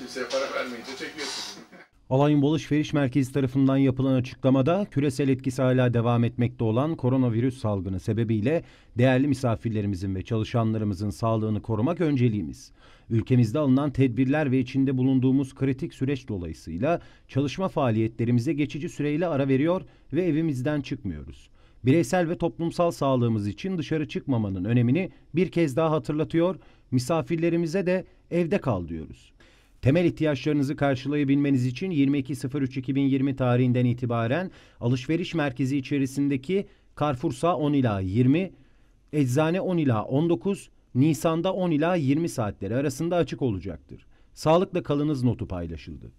Kimseye para vermeyince çekiyorsun. Alayın Alışveriş Merkezi tarafından yapılan açıklamada küresel etkisi hala devam etmekte olan koronavirüs salgını sebebiyle değerli misafirlerimizin ve çalışanlarımızın sağlığını korumak önceliğimiz. Ülkemizde alınan tedbirler ve içinde bulunduğumuz kritik süreç dolayısıyla çalışma faaliyetlerimize geçici süreyle ara veriyor ve evimizden çıkmıyoruz. Bireysel ve toplumsal sağlığımız için dışarı çıkmamanın önemini bir kez daha hatırlatıyor, misafirlerimize de evde kal diyoruz. Temel ihtiyaçlarınızı karşılayabilmeniz için 22.03.2020 tarihinden itibaren alışveriş merkezi içerisindeki Carrefour'sa 10 ila 20, eczane 10 ila 19, Nisan'da 10 ila 20 saatleri arasında açık olacaktır. Sağlıkla kalınız notu paylaşıldı.